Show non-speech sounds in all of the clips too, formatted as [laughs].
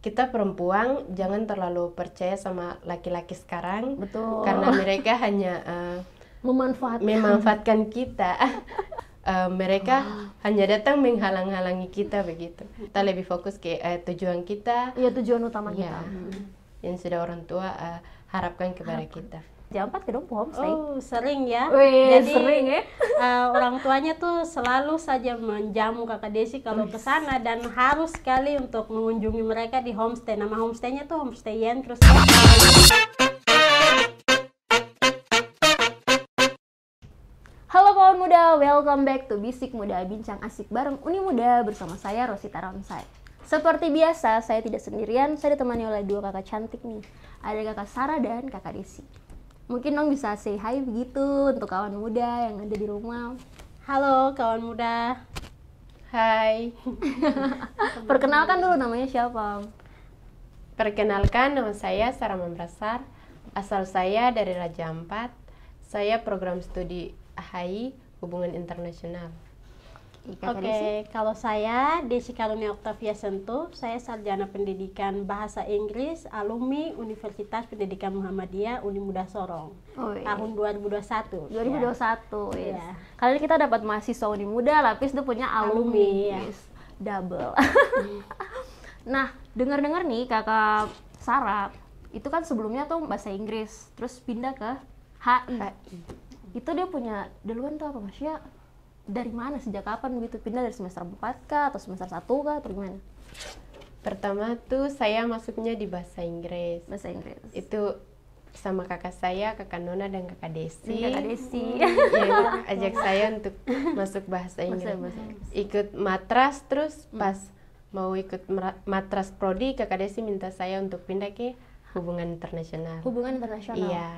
kita perempuan jangan terlalu percaya sama laki-laki sekarang betul karena mereka hanya uh, memanfaatkan memanfaatkan kita uh, [laughs] mereka oh. hanya datang menghalang-halangi kita begitu kita lebih fokus ke uh, tujuan kita ya tujuan utama ya, kita hmm. yang sudah orang tua uh, harapkan kepada harapkan. kita jam 4 gedung homestay. Oh, sering ya. Wih, Jadi sering ya. uh, [laughs] orang tuanya tuh selalu saja menjamu Kakak Desi kalau ke sana dan harus sekali untuk mengunjungi mereka di homestay. Nama homestaynya tuh Homestay Yen terus Halo kawan muda, welcome back to Bisik Muda Bincang Asik bareng Uni Muda bersama saya Rosita Ramsay. Seperti biasa, saya tidak sendirian, saya ditemani oleh dua kakak cantik nih. Ada kakak Sarah dan kakak Desi mungkin dong bisa say hi begitu untuk kawan muda yang ada di rumah halo kawan muda hai [laughs] perkenalkan dulu namanya siapa perkenalkan nama saya Sarah membrasar asal saya dari Raja Ampat saya program studi HI Hubungan Internasional Oke, okay, kalau saya Desi Karunia Oktavia Sentuh, saya sarjana pendidikan bahasa Inggris, alumni Universitas Pendidikan Muhammadiyah Unimuda Sorong. Ui. Oh, iya. Tahun 2021. 2021. Ya. Yes. Kali ini kita dapat mahasiswa Unimuda, lapis itu punya alumni. alumni ya. yes. Double. Mm. [laughs] nah, dengar-dengar nih Kakak Sarah, itu kan sebelumnya tuh bahasa Inggris, terus pindah ke HI. HI. Itu dia punya duluan tuh apa Mas ya? dari mana sejak kapan begitu pindah dari semester 4 kah atau semester 1 kah atau gimana? Pertama tuh saya masuknya di bahasa Inggris. Bahasa Inggris. Itu sama kakak saya, kakak Nona dan kakak Desi. Kakak Desi. yang ajak saya untuk masuk bahasa Inggris. Bahasa Inggris. Ikut matras terus hmm. pas mau ikut matras prodi kakak Desi minta saya untuk pindah ke hubungan internasional. Hubungan internasional. Iya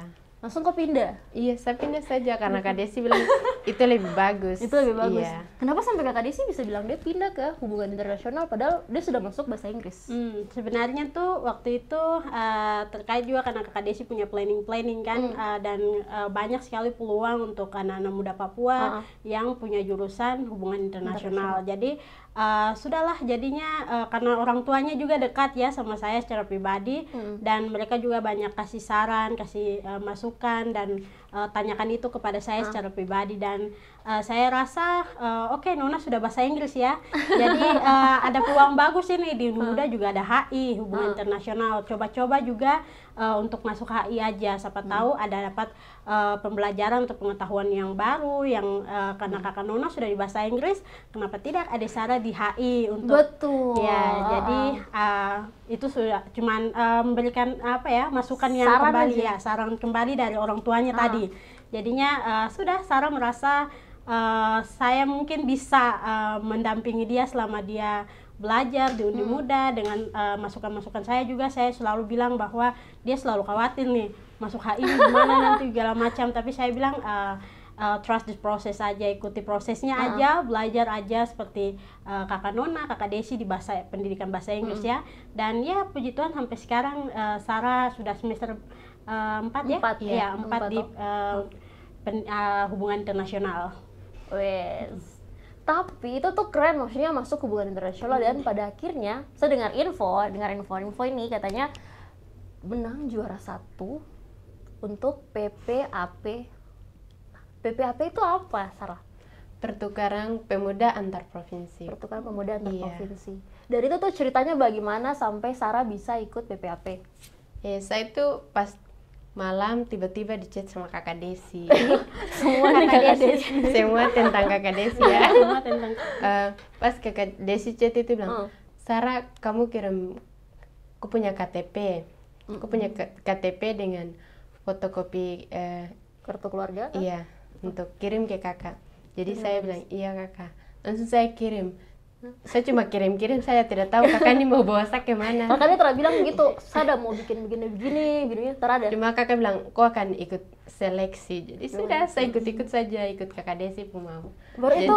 langsung kok pindah iya saya pindah saja karena kak Desi bilang [laughs] itu lebih bagus itu lebih bagus iya. kenapa sampai kak Desi bisa bilang dia pindah ke hubungan internasional padahal dia sudah masuk bahasa Inggris hmm, sebenarnya tuh waktu itu uh, terkait juga karena kak Desi punya planning planning kan hmm. uh, dan uh, banyak sekali peluang untuk anak-anak muda Papua uh ah, -huh. Ah. yang punya jurusan hubungan internasional, jadi uh, sudahlah jadinya uh, karena orang tuanya juga dekat ya sama saya secara pribadi hmm. dan mereka juga banyak kasih saran kasih uh, masukan masukan dan uh, tanyakan itu kepada saya ah. secara pribadi dan uh, saya rasa uh, oke okay, Nona sudah bahasa Inggris ya jadi uh, ada peluang bagus ini di ah. Muda juga ada HI hubungan ah. internasional coba-coba juga uh, untuk masuk HI aja siapa hmm. tahu ada dapat uh, pembelajaran atau pengetahuan yang baru yang uh, karena hmm. kakak Nona sudah di bahasa Inggris kenapa tidak ada Sarah di HI untuk betul ya jadi uh, itu sudah cuman uh, memberikan apa ya masukan yang saran kembali aja. ya saran kembali dari orang tuanya tadi kami. Jadinya uh, sudah Sarah merasa uh, saya mungkin bisa uh, mendampingi dia selama dia belajar di Undi hmm. Muda dengan masukan-masukan saya juga saya selalu bilang bahwa dia selalu khawatir nih masuk HI gimana nanti segala macam tapi saya bilang uh, uh, trust the process aja ikuti prosesnya uh aja belajar aja seperti uh, kakak Nona kakak Desi di bahasa pendidikan bahasa Inggris hmm. ya dan ya puji Tuhan sampai sekarang uh, Sarah sudah semester Eh, empat, ya? ya, iya, empat, di uh, pen, uh, hubungan internasional. Wes. Tapi itu tuh keren maksudnya masuk hubungan internasional hmm. dan pada akhirnya saya dengar info, dengar info-info ini katanya menang juara satu untuk PPAP. PPAP itu apa, Sarah? Pertukaran Pemuda Antar Provinsi. Pertukaran Pemuda Antar yeah. Provinsi. Dari itu tuh ceritanya bagaimana sampai Sarah bisa ikut PPAP? Ya, saya itu pas malam tiba-tiba di chat sama kakak Desi [laughs] semua kakak, kakak Desi. Desi semua tentang kakak Desi ya [laughs] semua tentang uh, pas kakak Desi chat itu bilang oh. Sarah kamu kirim aku punya KTP aku punya KTP dengan fotokopi uh, kartu keluarga kan? iya untuk kirim ke kakak jadi kirim saya bilang iya kakak langsung saya kirim saya cuma kirim-kirim saya tidak tahu kakak ini mau bawa saya kemana makanya terus bilang gitu saya mau bikin begini begini gini ntar ada cuma kakak bilang kau akan ikut seleksi jadi oh, sudah saya ikut-ikut saja ikut kakak Desi mau. baru jadi, itu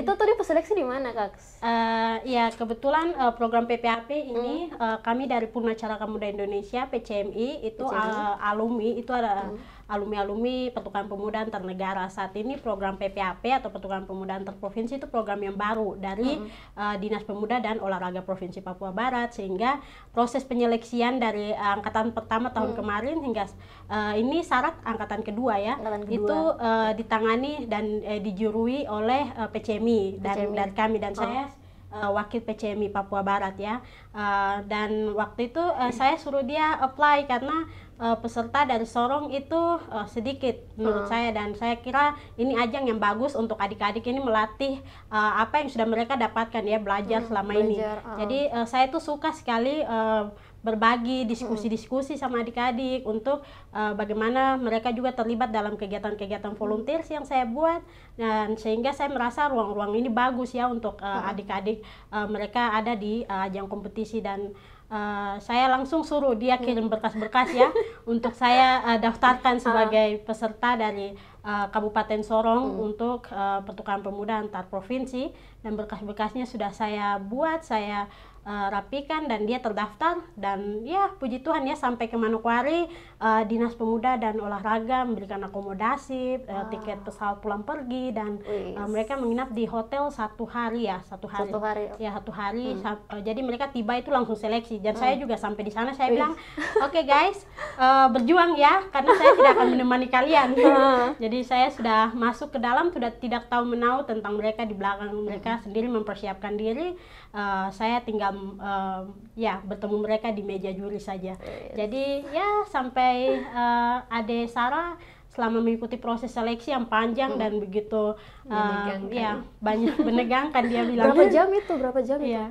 [laughs] itu tuh dia seleksi di mana kak? Uh, ya kebetulan uh, program PPAP ini hmm. uh, kami dari Purnacaraka Muda Indonesia PCMI itu PCMI. Uh, alumni itu ada hmm. alumni alumni pertukaran pemuda antar negara saat ini program PPAP atau pertukaran pemuda antar provinsi itu program yang baru dari hmm. uh, Dinas Pemuda dan Olahraga Provinsi Papua Barat sehingga proses penyeleksian dari uh, angkatan pertama tahun hmm. kemarin hingga uh, ini syarat angkatan kedua ya angkatan kedua. itu uh, ditangani dan uh, dijurui oleh uh, eh, PCMI, PCMI dan kami dan oh. saya uh, wakil PCMI Papua Barat ya uh, dan waktu itu uh, saya suruh dia apply karena uh, peserta dari Sorong itu uh, sedikit menurut uh. saya dan saya kira ini ajang yang bagus untuk adik-adik ini melatih uh, apa yang sudah mereka dapatkan ya belajar uh, selama belajar, ini. Uh. Ah. Jadi uh, saya tuh suka sekali uh, berbagi hmm. diskusi-diskusi sama adik-adik untuk uh, bagaimana mereka juga terlibat dalam kegiatan-kegiatan volunteer yang saya buat dan sehingga saya merasa ruang-ruang ini bagus ya untuk eh, hmm. adik-adik uh, mereka ada di uh, ajang kompetisi dan uh, saya langsung suruh dia hmm. kirim berkas-berkas ya [laughs] untuk saya uh, daftarkan sebagai peserta dari uh, Kabupaten Sorong hmm. untuk uh, pertukaran pemuda antar provinsi dan berkas-berkasnya sudah saya buat saya Eh, rapikan dan dia terdaftar dan ya puji Tuhan ya sampai ke Manokwari uh, Dinas Pemuda dan Olahraga memberikan akomodasi wow. uh, eh, ah. tiket pesawat pulang pergi dan uh, mereka menginap di hotel satu hari ya satu hari, satu hari. ya satu hari hmm. sa uh, jadi mereka tiba itu langsung seleksi dan hmm. saya juga sampai di sana saya Wih. bilang oke okay, guys uh, berjuang ya karena saya tidak akan menemani kalian [laughs] hmm. jadi saya sudah masuk ke dalam sudah tidak tahu menau tentang mereka di belakang mereka hmm. sendiri mempersiapkan diri uh, saya tinggal um, ya bertemu mereka di meja juri saja. Oh, yes. Iya. Jadi ya sampai uh, Ade Sarah selama mengikuti proses seleksi yang panjang hmm. dan begitu um, ya banyak [laughs] menegangkan dia bilang berapa jam itu berapa jam ya.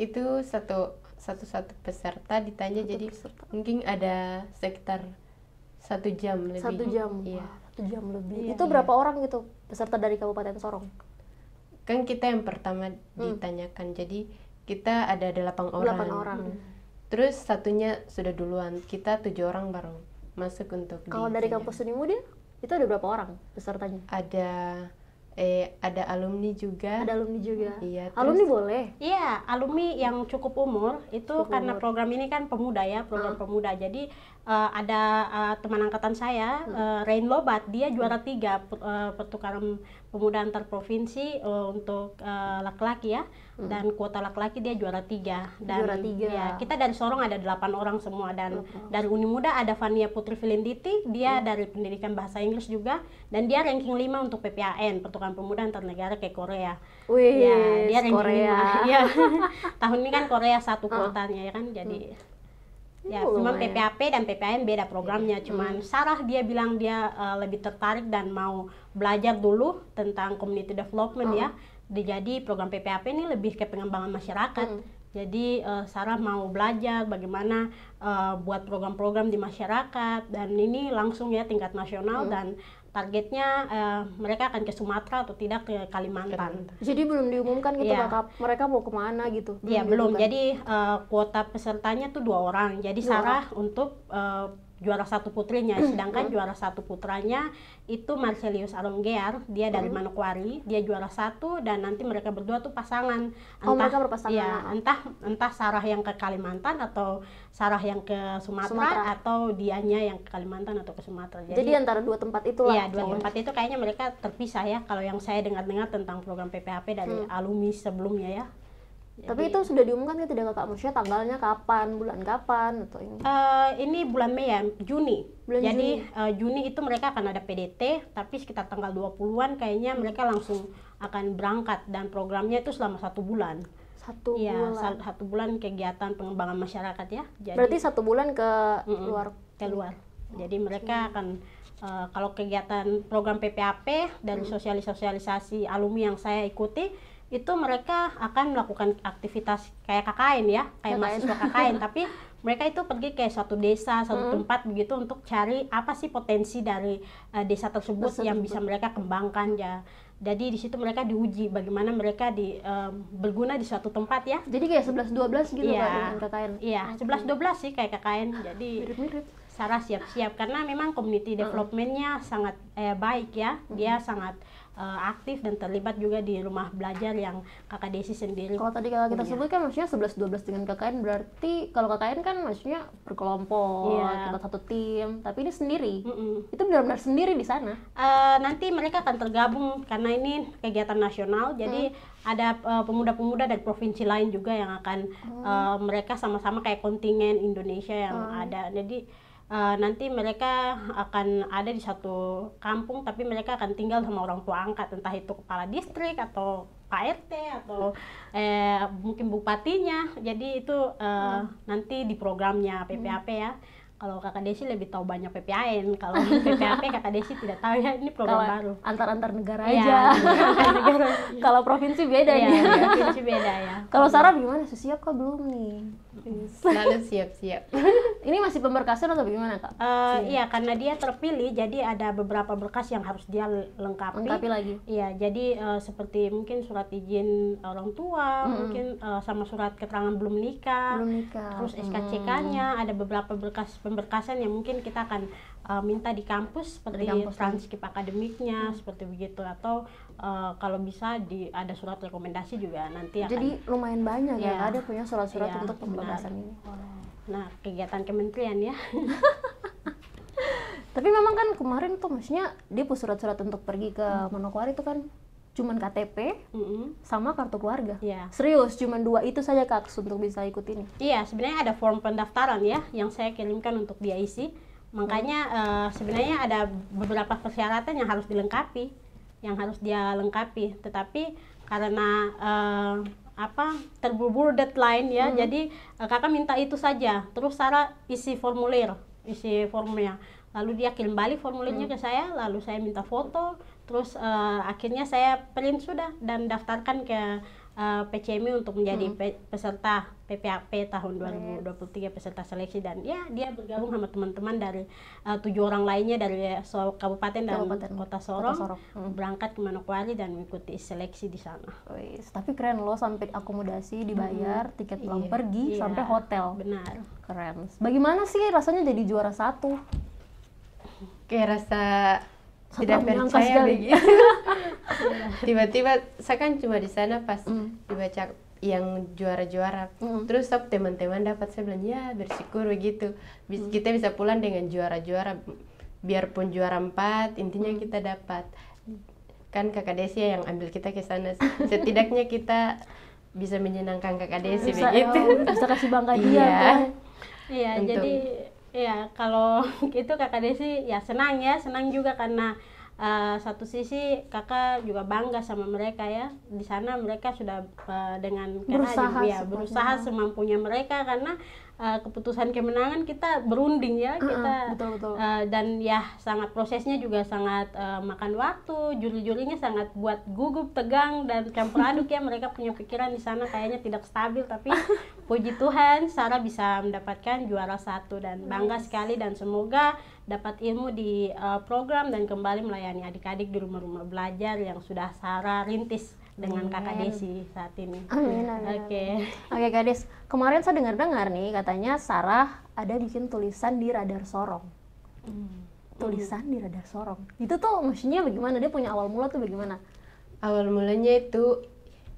itu satu satu satu peserta ditanya satu jadi peserta. mungkin ada sekitar satu jam lebih satu jam iya. satu jam lebih ya, itu iya. berapa orang gitu peserta dari kabupaten Sorong kan kita yang pertama hmm. ditanyakan jadi kita ada delapan orang. Delapan orang. Hmm. Terus satunya sudah duluan. Kita tujuh orang baru masuk untuk. Kalau dari kampus Seni Muda itu ada berapa orang pesertanya? Ada eh ada alumni juga. Ada alumni juga. Iya. Terus, alumni boleh. Iya, alumni yang cukup umur itu cukup karena umur. program ini kan pemuda ya, program uh. pemuda. Jadi uh, ada uh, teman angkatan saya uh, ah. eh, Rain Lobat, dia juara tiga uh, pertukaran pemuda antar provinsi uh, untuk eh, laki-laki uh, ya hmm. dan kuota laki-laki dia juara tiga dan juara tiga. ya kita dari Sorong ada delapan orang semua dan -huh. Hmm, hmm. dari Uni Muda ada Fania Putri Filinditi dia -huh. dari pendidikan bahasa Inggris juga dan dia ranking lima untuk PPAN pertukaran pemuda antar negara ke Korea Wih, ya dia ranking Korea. 5 ya. [laughs] tahun ini kan Korea satu kuotanya ya kan jadi -huh. Ya, oh, cuma PPAP dan PPAM beda programnya. Cuman hmm. Sarah dia bilang dia uh, lebih tertarik dan mau belajar dulu tentang community development -huh. ya. Oh. Jadi program PPAP ini lebih ke pengembangan masyarakat. Hmm. Jadi uh, Sarah mau belajar bagaimana uh, buat program-program di masyarakat dan ini langsung ya tingkat nasional hmm. dan targetnya uh, mereka akan ke Sumatera atau tidak ke Kalimantan. Jadi belum diumumkan gitu yeah. kakak, mereka mau kemana gitu? Iya belum. Yeah, belum. Jadi uh, kuota pesertanya tuh dua orang. Jadi dua Sarah orang. untuk uh, juara satu putrinya. Hmm. Sedangkan hmm. juara satu putranya itu Marcelius Aronggear, dia dari hmm. Manokwari, dia juara satu dan nanti mereka berdua tuh pasangan. Entah, oh mereka berpasangan. Ya, entah entah Sarah yang ke Kalimantan atau Sarah yang ke Sumatera, Sumatera. atau dianya yang ke Kalimantan atau ke Sumatera. Jadi, Jadi antara dua tempat itu lah. Iya dua tempat itu kayaknya mereka terpisah ya. Kalau yang saya dengar-dengar tentang program PPHP dari hmm. alumni sebelumnya ya. Tapi itu sudah diumumkan ya tidak Kak Maksudnya tanggalnya kapan, bulan kapan atau ini? Uh, eh, ini bulan Mei ya, Juni. Bulan Jadi Juni. Uh, Juni itu mereka akan ada PDT, tapi sekitar tanggal 20-an kayaknya mereka langsung akan berangkat dan programnya itu selama satu bulan satu ya, bulan satu bulan kegiatan pengembangan masyarakat ya jadi, berarti satu bulan ke mm -mm, luar ke luar jadi okay. Oh, mereka akan uh, kalau kegiatan program PPAP dan hmm. sosialisasi alumni yang saya ikuti itu mereka akan melakukan aktivitas kayak KKN ya, kayak KKN. mahasiswa KKN, [laughs] tapi mereka itu pergi ke suatu desa, suatu hmm. tempat begitu untuk cari apa sih potensi dari uh, desa tersebut Masa yang bisa mereka kembangkan ya. Jadi di situ mereka diuji bagaimana mereka di um, berguna di suatu tempat ya. Jadi kayak 11 12 gitu yeah. kan KKN. Iya, yeah. okay. 11 12 sih kayak KKN. Jadi mirip-mirip. Sarah siap-siap karena memang community hmm. developmentnya uh sangat eh, baik ya. Dia uh hmm. -huh. sangat uh, aktif dan terlibat juga di rumah belajar yang kakak Desi sendiri. Kalau tadi kalau kita sebut kan maksudnya 11 12 dengan KKN berarti kalau KKN kan maksudnya berkelompok, yeah. kita satu tim, tapi ini sendiri. Mm -mm. Itu benar-benar sendiri di sana. Uh, nanti mereka akan tergabung karena ini kegiatan nasional. Jadi hmm. ada pemuda eh, pemuda-pemuda dari provinsi lain juga yang akan mm. uh, mereka sama-sama kayak kontingen Indonesia yang mm. ada. Jadi uh, nanti mereka akan ada di satu kampung tapi mereka akan tinggal sama orang tua angkat entah itu kepala distrik atau Pak RT atau eh, mungkin bupatinya jadi itu uh, hmm. nanti di programnya PPAP hmm. ya kalau kakak Desi lebih tahu banyak PPAN kalau PPAP [laughs] kakak Desi tidak tahu ya ini program kalo baru antar antar negara iya, aja antar negara [laughs] kalau provinsi beda ya, ya. provinsi beda ya [laughs] kalau Sarah gimana siap kok belum nih selalu [laughs] siap-siap [laughs] ini masih pemberkasan atau bagaimana kak? Uh, iya karena dia terpilih jadi ada beberapa berkas yang harus dia lengkapi lengkapi lagi iya jadi uh, seperti mungkin surat izin orang tua -hmm. mungkin uh, sama surat keterangan belum nikah belum nikah terus SKCK-nya mm. ada beberapa berkas pemberkasan yang mungkin kita akan uh, minta di kampus seperti di kampus ya. transkrip akademiknya hmm. seperti begitu atau uh, kalau bisa di ada surat rekomendasi juga nanti akan, jadi lumayan banyak ya, ya ada punya surat-surat ya, untuk pembebasan ini nah kegiatan kementerian ya [laughs] tapi memang kan kemarin tuh maksudnya dia pun surat-surat untuk pergi ke hmm. Manokwari itu kan cuman KTP mm-hmm. sama kartu keluarga. Yeah. Serius, cuman dua itu saja kak untuk bisa ikut ini. Iya, sebenarnya ada form pendaftaran ya yang saya kirimkan untuk dia isi. Makanya uh, sebenarnya ada beberapa persyaratan yang harus dilengkapi, yang harus dia lengkapi. Tetapi karena uh, apa terburu deadline ya, hmm. jadi uh, kakak minta itu saja. Terus Sarah isi formulir, isi formnya. Lalu dia kirim balik formulirnya hmm. ke saya, lalu saya minta foto. Terus uh, akhirnya saya print sudah dan daftarkan ke uh, eh, PCMI untuk menjadi hmm. peserta PPAP tahun 2023 peserta seleksi dan ya dia bergabung sama teman-teman dari uh, tujuh orang lainnya dari eh, so kabupaten dan kabupaten. kota Sorong, kota Sorong. Hmm. berangkat ke Manokwari dan mengikuti seleksi di sana. Wis, tapi keren loh sampai akomodasi hmm. dibayar, hmm. tiket pulang yeah. pergi yeah. sampai hotel. Benar. Keren. Bagaimana sih rasanya jadi juara satu? Kayak rasa tidak percaya begitu [laughs] tiba-tiba saya kan cuma di sana pas mm. dibaca yang juara-juara mm. terus sob teman-teman dapat saya bilang ya bersyukur begitu Bis mm. kita bisa pulang dengan juara-juara biarpun juara empat intinya mm. kita dapat kan kakak Desia yang ambil kita ke sana setidaknya kita bisa menyenangkan kakak Desi begitu bisa kasih bangga dia iya. Iya, jadi Iya, kalau [laughs] itu kakak Desi ya senang ya, senang juga karena uh, satu sisi kakak juga bangga sama mereka ya. Di sana mereka sudah uh, dengan berusaha, ya, berusaha semampunya mereka karena uh, keputusan kemenangan kita berunding ya uh, kita betul, betul. Uh, dan ya sangat prosesnya juga sangat uh, makan waktu juri-jurinya sangat buat gugup tegang dan campur aduk ya mereka punya pikiran di sana kayaknya tidak stabil tapi [laughs] puji Tuhan Sarah bisa mendapatkan juara satu dan bangga yes. sekali dan semoga dapat ilmu di uh, program dan kembali melayani adik-adik di rumah-rumah belajar yang sudah Sarah rintis dengan amin. kakak Desi saat ini. Amin, ah, Oke. Okay. okay, Kak Des, kemarin saya dengar-dengar nih katanya Sarah ada bikin tulisan di Radar Sorong. Hmm. Tulisan hmm. di Radar Sorong. Itu tuh maksudnya bagaimana? Dia punya awal mula tuh bagaimana? Awal mulanya itu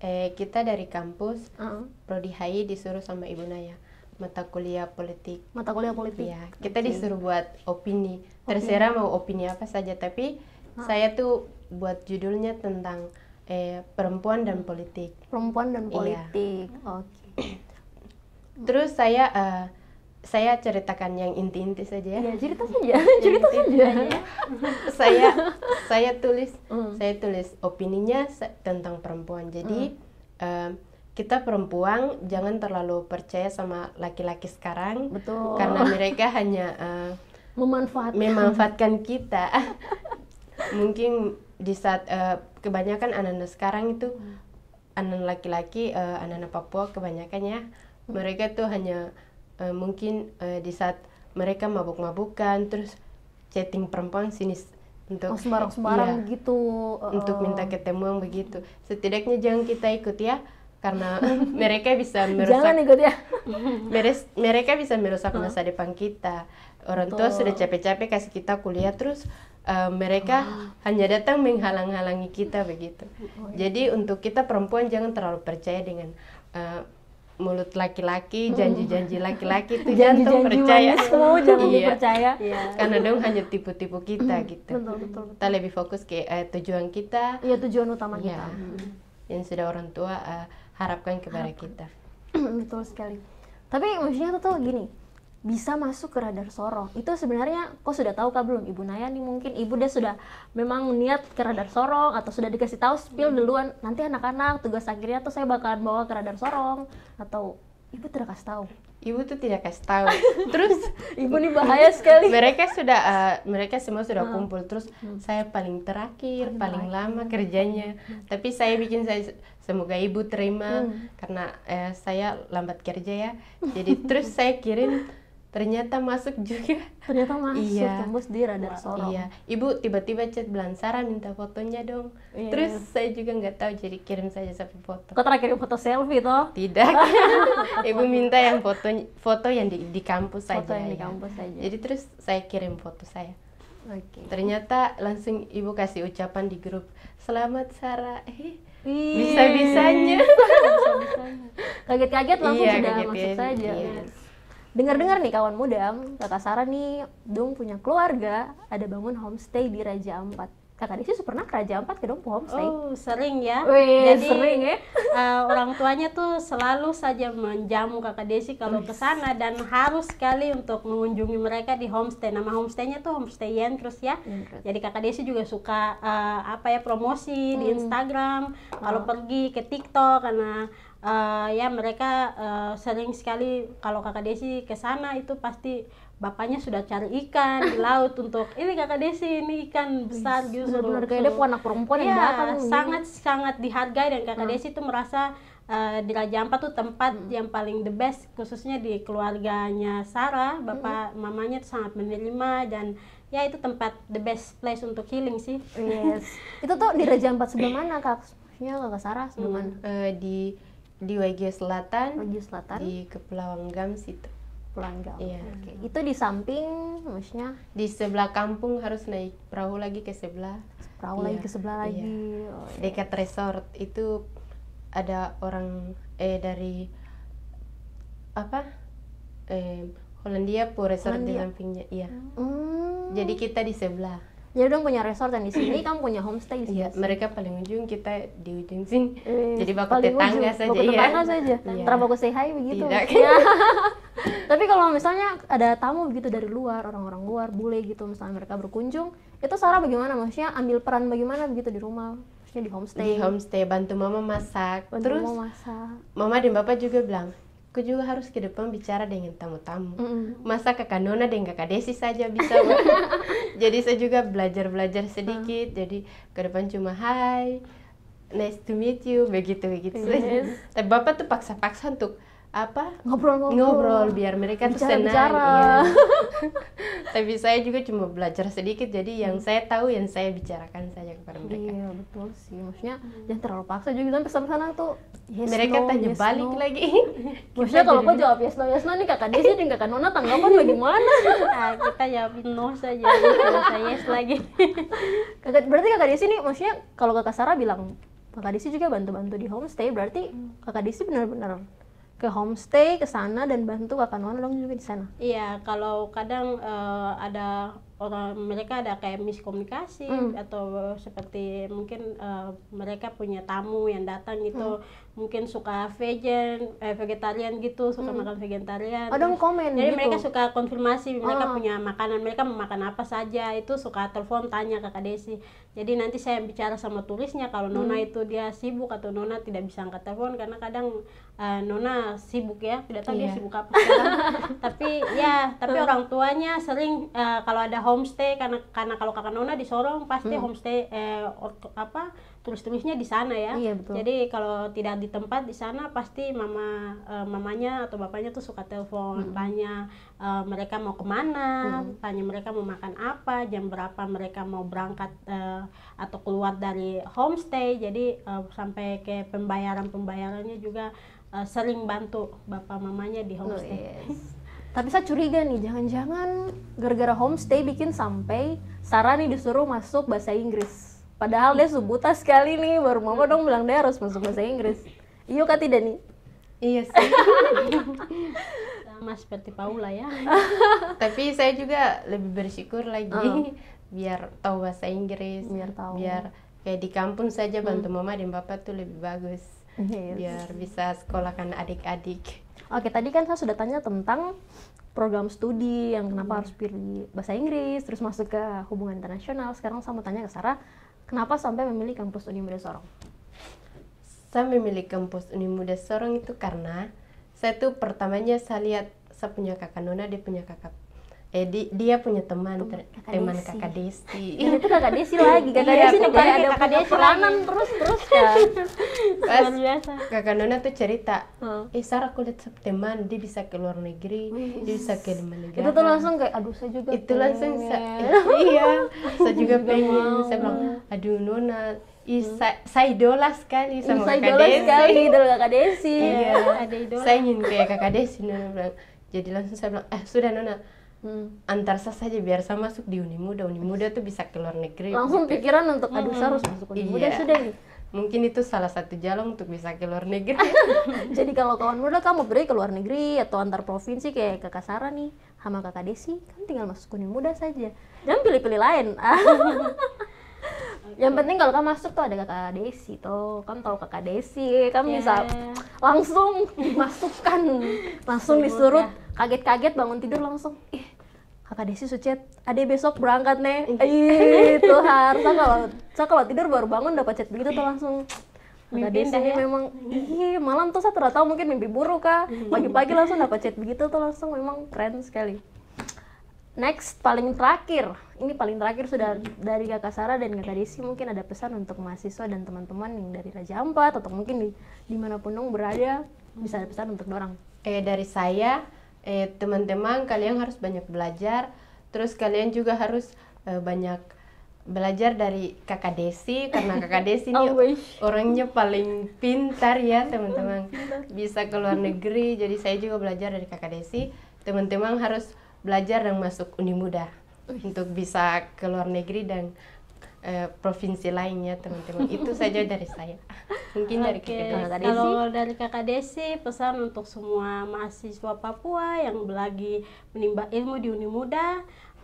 eh, kita dari kampus uh huh Prodi HI disuruh sama Ibu Naya mata kuliah politik. Mata kuliah politik. Ya, kita okay. disuruh buat opini. Terserah mau opini apa saja tapi uh saya tuh buat judulnya tentang eh, perempuan dan politik. Perempuan dan iya. politik. Iya. Oke. Okay. [clears throat] Terus saya uh, saya ceritakan yang inti-inti saja ya. Iya, cerita saja, [laughs] cerita saja. saja. Ya. saya [laughs] saya tulis mm. saya tulis opininya tentang perempuan. Jadi mm. uh, kita perempuan jangan terlalu percaya sama laki-laki sekarang. Betul. Karena mereka hanya uh, memanfaatkan memanfaatkan kita. [laughs] Mungkin di saat uh, kebanyakan anak-anak sekarang itu anak-anak hmm. laki-laki uh, anak-anak Papua kebanyakan ya hmm. mereka tuh hanya uh, mungkin uh, di saat mereka mabuk-mabukan terus chatting perempuan sini untuk oh, sembarang-sembarang ya, gitu untuk minta yang begitu setidaknya jangan kita ikut ya karena [laughs] mereka bisa merusak jangan ikut ya [laughs] mereka bisa merusak masa depan kita orang Betul. tua sudah capek-capek kasih kita kuliah terus uh, mereka oh. hanya datang menghalang-halangi kita begitu oh, iya. jadi untuk kita perempuan jangan terlalu percaya dengan uh, mulut laki-laki hmm. janji-janji laki-laki itu [laughs] jangan janji percaya semua jangan iya. dipercaya iya. karena dong hanya tipu-tipu kita hmm. gitu betul, betul, betul. kita lebih fokus ke eh, tujuan kita iya tujuan utama ya. kita hmm. yang sudah orang tua uh, harapkan kepada harapkan. kita [clears throat] betul sekali tapi maksudnya tuh tuh gini bisa masuk ke radar sorong itu sebenarnya kok sudah tahu kah belum ibu Naya nih mungkin ibu dia sudah memang niat ke radar Sorong atau sudah dikasih tahu spill hmm. duluan nanti anak-anak tugas akhirnya tuh saya bakalan bawa ke radar Sorong atau ibu tidak kasih tahu ibu tuh tidak kasih tahu. [laughs] Terus ibu nih bahaya sekali. Mereka sudah uh, mereka semua sudah hmm. kumpul terus hmm. saya paling terakhir, paling lama kerjanya. Hmm. hmm. Tapi saya bikin saya semoga ibu terima hmm. karena eh, saya lambat kerja ya. Jadi terus saya kirim [laughs] ternyata masuk juga [laughs] ternyata masuk iya. tembus di radar sorong iya ibu tiba-tiba chat Belansara minta fotonya dong iya. terus saya juga nggak tahu jadi kirim saja satu foto kok terakhir foto selfie toh tidak [laughs] ibu minta yang foto foto yang di, di kampus saja foto yang di ya. kampus saja jadi terus saya kirim foto saya Okay. Ternyata langsung ibu kasih ucapan di grup Selamat Sarah. Eh, bisa bisanya. [laughs] Kaget-kaget langsung iya, sudah kaget masuk ya. saja. Iya. Yes. Dengar-dengar nih kawan muda, kakak Sarah nih, Dung punya keluarga, ada bangun homestay di Raja Ampat. Kakak Desi pernah ke Raja Ampat ke dong homestay? Oh, sering ya. Wih, Jadi, sering ya. uh, [laughs] orang tuanya tuh selalu saja menjamu Kakak Desi kalau ke sana dan harus sekali untuk mengunjungi mereka di homestay. Nama homestaynya tuh Homestay terus ya. Yentrus. Jadi Kakak Desi juga suka uh, apa ya promosi hmm. di Instagram, kalau oh. pergi ke TikTok karena uh, ya mereka uh, sering sekali kalau kakak Desi ke sana itu pasti bapaknya sudah cari ikan di [laughs] laut untuk ini kakak Desi ini ikan besar gitu benar-benar kayak dia anak perempuan ya, yang iya, datang gitu. sangat ini. sangat dihargai dan kakak hmm. Desi itu merasa uh, di Raja Ampat tuh tempat hmm. yang paling the best khususnya di keluarganya Sarah bapak hmm. mamanya itu sangat menerima dan ya itu tempat the best place untuk healing sih yes itu tuh di Raja Ampat sebelum mana kak? Maksudnya kakak Sarah sebelum hmm. Uh, di di Wage Selatan Wage Selatan di Kepulauan Gam situ Kepulauan Gam iya. okay. itu di samping maksudnya di sebelah kampung harus naik perahu lagi ke sebelah perahu iya. lagi ke sebelah iya. lagi oh, iya. dekat resort itu ada orang eh dari apa eh Hollandia pura resort Hollandia. di sampingnya iya hmm. jadi kita di sebelah jadi ya dong punya resort dan di sini, kamu punya homestay di Iya, mereka paling ujung kita di ujung sini. Iya. jadi bapak tetangga ujung, saja baku tetangga ya. Tetangga saja. Iya. Terus bakal say begitu. Tidak. Iya. [laughs] Tapi kalau misalnya ada tamu begitu dari luar, orang-orang luar, bule gitu misalnya mereka berkunjung, itu Sarah bagaimana maksudnya ambil peran bagaimana begitu di rumah? Maksudnya di homestay. Di homestay bantu mama masak. Bantu Terus mama masak. Mama dan bapak juga bilang, aku juga harus ke depan bicara dengan tamu-tamu. Mm-hmm. Masa kakak Nona dan kakak Desi saja bisa. [laughs] jadi saya juga belajar-belajar sedikit. Mm. Jadi ke depan cuma hai, nice to meet you, begitu begitu yes. Tapi bapak tuh paksa-paksa untuk apa ngobrol-ngobrol biar mereka tuh senang iya. [laughs] tapi saya juga cuma belajar sedikit jadi yang hmm. saya tahu yang saya bicarakan saja kepada mereka iya betul sih maksudnya hmm. jangan terlalu paksa juga sampai pesan sana tuh yes, mereka no, tanya yes, balik no. lagi [laughs] maksudnya kalau kau jawab yes no yes no nih kakak Desi dan kakak Nona tanggapan bagaimana nah, [laughs] kita jawabin no saja saya yes lagi kakak berarti kakak Desi nih maksudnya kalau kakak Sarah bilang kakak Desi juga bantu-bantu di homestay berarti hmm. kakak Desi benar-benar ke homestay ke sana dan bantu kakak Nona dong juga di sana. Iya, kalau kadang uh, ada orang mereka ada kayak miskomunikasi mm. atau seperti mungkin uh, mereka punya tamu yang datang gitu mm. mungkin suka vegan, eh, vegetarian gitu, suka mm. makan vegetarian. Oh, dong komen. Jadi gitu. mereka suka konfirmasi mereka oh. punya makanan, mereka makan apa saja itu suka telepon tanya ke kak Desi. Jadi nanti saya bicara sama turisnya kalau mm. Nona hmm. itu dia sibuk atau Nona tidak bisa angkat telepon karena kadang uh, Nona sibuk ya tidak tahu iya. dia sibuk apa ya kan? [laughs] tapi ya tapi orang tuanya sering uh, kalau ada homestay karena karena kalau kakak Nona di Sorong pasti hmm. homestay eh, apa tulis-tulisnya di sana ya iya, betul. jadi kalau tidak di tempat di sana pasti mama uh, mamanya atau bapaknya tuh suka telepon hmm. tanya uh, mereka mau kemana hmm. tanya mereka mau makan apa jam berapa mereka mau berangkat uh, atau keluar dari homestay jadi uh, sampai ke pembayaran pembayarannya juga uh, sering bantu bapak mamanya di oh, homestay. Oh, yes. [laughs] Tapi saya curiga nih, jangan-jangan gara-gara homestay bikin sampai Sarah nih disuruh masuk bahasa Inggris. Padahal dia sebuta sekali nih, baru mama dong bilang dia harus masuk bahasa Inggris. Iya kak tidak nih? Iya sih. [laughs] Sama seperti Paula ya. [laughs] Tapi saya juga lebih bersyukur lagi uh. biar tahu bahasa Inggris, biar tahu. Biar kayak di kampung saja bantu hmm. mama dan bapak tuh lebih bagus yes. biar bisa sekolahkan adik-adik. Oke, tadi kan saya sudah tanya tentang program studi yang kenapa hmm. harus pilih bahasa Inggris, terus masuk ke hubungan internasional. Sekarang saya mau tanya ke Sarah, kenapa sampai memilih kampus Muda Sorong? Saya memilih kampus Muda Sorong itu karena saya tuh pertamanya saya lihat saya punya kakak Nona, dia punya kakak Eh, di, dia punya teman Tem kakak teman Desi. kakak Desi. Dan [laughs] itu kakak Desi iya, lagi. Kakak iya, Desi ini ada kakak Desi ramen terus terus kan. [laughs] Pas biasa. Kakak Nona tuh cerita, hmm. eh Sarah kulit lihat teman dia bisa ke luar negeri, yes. dia bisa ke luar negeri. Itu tuh langsung kayak aduh saya juga. Itu langsung saya [laughs] iya, saya juga pengen. Saya bilang, aduh Nona, Isa, hmm. saya idola sekali sama Isa kakak Desi. sekali idola kakak Desi. iya, ada idola. Saya ingin kayak kakak Desi Nona bilang. Jadi langsung saya bilang, eh sudah Nona, hmm. antar sas saja biar saya masuk di Uni Muda. Uni Muda tuh bisa ke luar negeri. Langsung gitu. pikiran untuk aduh hmm. saya harus masuk Uni iya. Muda sudah nih. Mungkin itu salah satu jalan untuk bisa ke luar negeri. [laughs] Jadi kalau kawan muda kamu pergi ke luar negeri atau antar provinsi kayak Kakak Sara nih sama Kakak Desi, kan tinggal masuk Uni Muda saja. Jangan pilih-pilih lain. [laughs] yang penting kalau kamu masuk tuh ada kakak Desi tuh kamu tahu kakak Desi kamu yeah. bisa langsung [laughs] dimasukkan langsung disurut ya. kaget-kaget bangun tidur langsung ih kakak Desi sucet ade besok berangkat nih [laughs] itu harus kalau saya kalau tidur baru bangun dapat chat begitu tuh langsung kakak Desi ya? memang iya malam tuh saya tidak tahu mungkin mimpi buruk kah pagi-pagi langsung dapat chat begitu tuh langsung memang keren sekali Next, paling terakhir. Ini paling terakhir sudah dari Kakak Sarah dan Kakak Desi mungkin ada pesan untuk mahasiswa dan teman-teman yang dari Raja Ampat atau mungkin di dimanapun dong berada bisa ada pesan untuk orang. Eh dari saya Eh, teman-teman eh, kalian harus banyak belajar terus kalian juga harus eh, banyak belajar dari kakak Desi karena kakak Desi [laughs] ini oh, orangnya paling pintar ya [laughs] teman-teman bisa ke luar negeri jadi saya juga belajar dari kakak Desi teman-teman harus belajar dan masuk Uni Muda untuk bisa ke luar negeri dan Eh, provinsi lainnya teman-teman itu saja dari saya [laughs] mungkin dari okay. kakak Desi kalau dari kakak Desi pesan untuk semua mahasiswa Papua yang lagi menimba ilmu di Unimuda uh,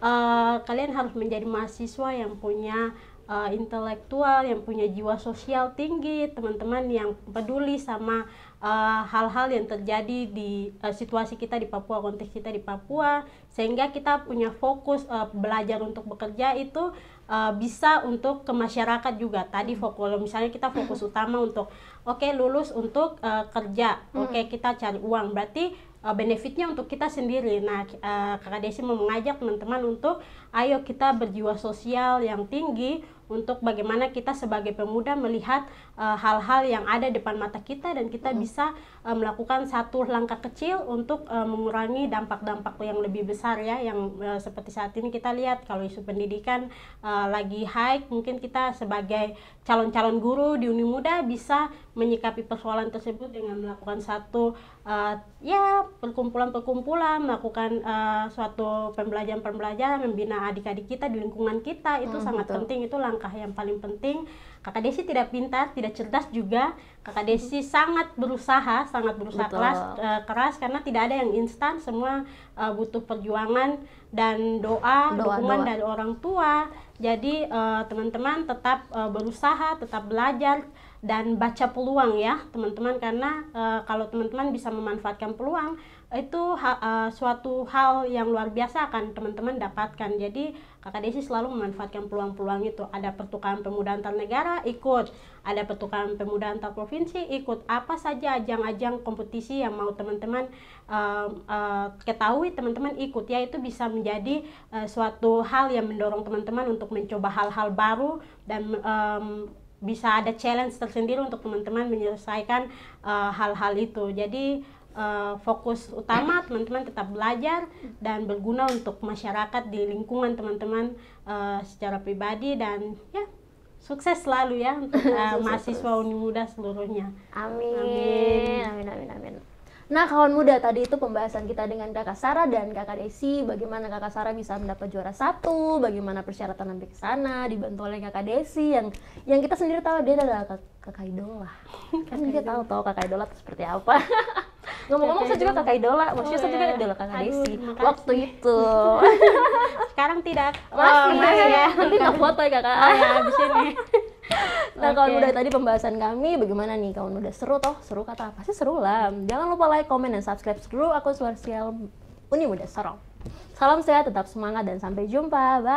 eh, kalian harus menjadi mahasiswa yang punya uh, intelektual yang punya jiwa sosial tinggi teman-teman yang peduli sama Eh, hal-hal uh, yang terjadi di uh, situasi kita di Papua, konteks kita di Papua, sehingga kita punya fokus uh, belajar untuk bekerja itu uh, bisa untuk ke masyarakat juga. Tadi fokus, misalnya kita fokus mm-hmm. utama untuk oke okay, lulus untuk uh, kerja, mm-hmm. oke okay, kita cari uang, berarti benefitnya untuk kita sendiri. Nah, uh, Kakak Desi mau mengajak teman-teman untuk ayo kita berjiwa sosial yang tinggi untuk bagaimana kita sebagai pemuda melihat Eh, hal-hal yang ada depan mata kita dan kita hmm. bisa uh, melakukan satu langkah kecil untuk uh, mengurangi dampak-dampak yang lebih besar ya yang uh, seperti saat ini kita lihat kalau isu pendidikan uh, lagi high mungkin kita sebagai calon-calon guru di Uni Muda bisa menyikapi persoalan tersebut dengan melakukan satu uh, ya perkumpulan-perkumpulan melakukan uh, suatu pembelajaran-pembelajaran membina adik-adik kita di lingkungan kita itu hmm, sangat betul. penting itu langkah yang paling penting Kakak Desi tidak pintar tidak tidak cerdas juga kakak Desi sangat berusaha sangat berusaha Betul. keras uh, keras karena tidak ada yang instan semua uh, butuh perjuangan dan doa, doa dukungan doa. dari orang tua jadi eh, teman-teman uh, tetap uh, berusaha tetap belajar dan baca peluang ya teman-teman karena uh, kalau teman-teman bisa memanfaatkan peluang itu ha, uh, suatu hal yang luar biasa akan teman-teman dapatkan. Jadi Kakak Desi selalu memanfaatkan peluang-peluang itu. Ada pertukaran pemuda antar negara ikut, ada pertukaran pemuda antar provinsi ikut. Apa saja ajang-ajang kompetisi yang mau teman-teman uh, uh, ketahui teman-teman ikut ya itu bisa menjadi uh, suatu hal yang mendorong teman-teman untuk mencoba hal-hal baru dan um, bisa ada challenge tersendiri untuk teman-teman menyelesaikan hal-hal uh, hal -hal itu. Jadi uh, fokus utama teman-teman tetap belajar dan berguna untuk masyarakat di lingkungan teman-teman uh, secara pribadi dan ya sukses selalu ya untuk uh, [laughs] mahasiswa Uni Muda seluruhnya. Amin. Amin amin amin. amin. Nah, kawan muda tadi itu pembahasan kita dengan Kakak Sarah dan Kakak Desi, bagaimana Kakak Sarah bisa mendapat juara satu, bagaimana persyaratan sampai ke sana, dibantu oleh Kakak Desi yang yang kita sendiri tahu dia adalah kak, Kakak Idola. [laughs] Kan kita tahu tahu Kakak Idola itu seperti apa. [laughs] Ngomong-ngomong saya juga Kakak Idola, oh, maksudnya oh, saya juga iya. Idola Kakak Aduh, Desi makasih. waktu itu. [laughs] Sekarang tidak. Masih, oh, masih ya. Nanti nggak foto ya Kakak. Oh ya, habis [laughs] nah kalau udah tadi pembahasan kami bagaimana nih kalau udah seru toh seru kata apa sih seru lah jangan lupa like comment dan subscribe seru akun sosial Uni Muda Sorong salam sehat tetap semangat dan sampai jumpa bye